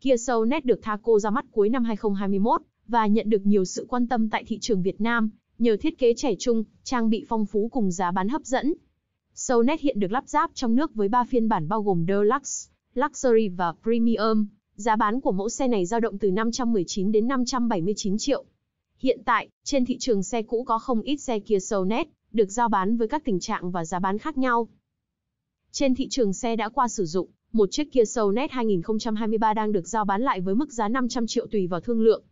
Kia Soul Net được Thaco ra mắt cuối năm 2021 và nhận được nhiều sự quan tâm tại thị trường Việt Nam nhờ thiết kế trẻ trung, trang bị phong phú cùng giá bán hấp dẫn. Soul Net hiện được lắp ráp trong nước với 3 phiên bản bao gồm Deluxe, Luxury và Premium. Giá bán của mẫu xe này dao động từ 519 đến 579 triệu. Hiện tại, trên thị trường xe cũ có không ít xe Kia Soul Net được giao bán với các tình trạng và giá bán khác nhau. Trên thị trường xe đã qua sử dụng, một chiếc Kia Soul 2023 đang được giao bán lại với mức giá 500 triệu tùy vào thương lượng.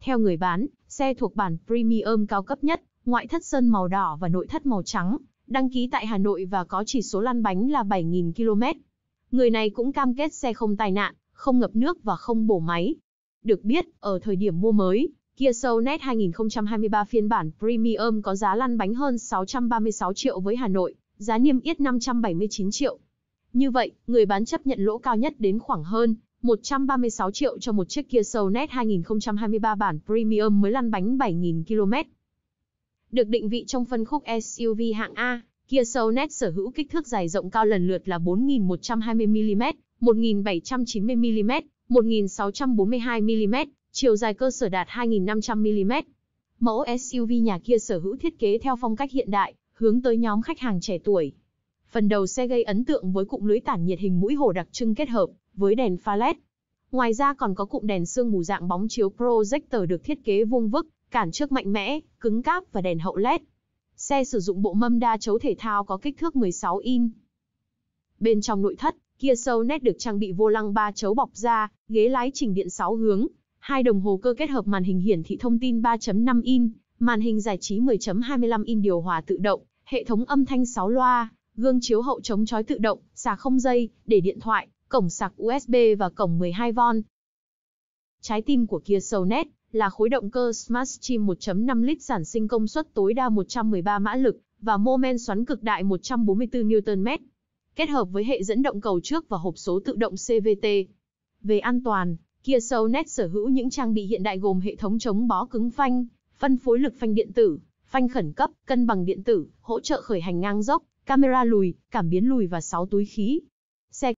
Theo người bán, xe thuộc bản premium cao cấp nhất, ngoại thất sơn màu đỏ và nội thất màu trắng, đăng ký tại Hà Nội và có chỉ số lăn bánh là 7.000 km. Người này cũng cam kết xe không tai nạn, không ngập nước và không bổ máy. Được biết, ở thời điểm mua mới, Kia Soul Net 2023 phiên bản Premium có giá lăn bánh hơn 636 triệu với Hà Nội, giá niêm yết 579 triệu. Như vậy, người bán chấp nhận lỗ cao nhất đến khoảng hơn 136 triệu cho một chiếc Kia Soul Net 2023 bản Premium mới lăn bánh 7.000 km. Được định vị trong phân khúc SUV hạng A, Kia Soul Net sở hữu kích thước dài rộng cao lần lượt là 4.120 mm, 1.790 mm, 1 642 mm chiều dài cơ sở đạt 2.500mm. Mẫu SUV nhà kia sở hữu thiết kế theo phong cách hiện đại, hướng tới nhóm khách hàng trẻ tuổi. Phần đầu xe gây ấn tượng với cụm lưới tản nhiệt hình mũi hổ đặc trưng kết hợp với đèn pha LED. Ngoài ra còn có cụm đèn sương mù dạng bóng chiếu projector được thiết kế vuông vức, cản trước mạnh mẽ, cứng cáp và đèn hậu LED. Xe sử dụng bộ mâm đa chấu thể thao có kích thước 16 in. Bên trong nội thất, Kia Soul Net được trang bị vô lăng ba chấu bọc da, ghế lái chỉnh điện 6 hướng, Hai đồng hồ cơ kết hợp màn hình hiển thị thông tin 3.5 in, màn hình giải trí 10.25 in điều hòa tự động, hệ thống âm thanh 6 loa, gương chiếu hậu chống chói tự động, sạc không dây, để điện thoại, cổng sạc USB và cổng 12V. Trái tim của Kia Soulnet là khối động cơ Smart Stream 1.5 lít sản sinh công suất tối đa 113 mã lực và mô men xoắn cực đại 144 Nm. Kết hợp với hệ dẫn động cầu trước và hộp số tự động CVT. Về an toàn, Kia Soul Net sở hữu những trang bị hiện đại gồm hệ thống chống bó cứng phanh, phân phối lực phanh điện tử, phanh khẩn cấp, cân bằng điện tử, hỗ trợ khởi hành ngang dốc, camera lùi, cảm biến lùi và 6 túi khí. Xe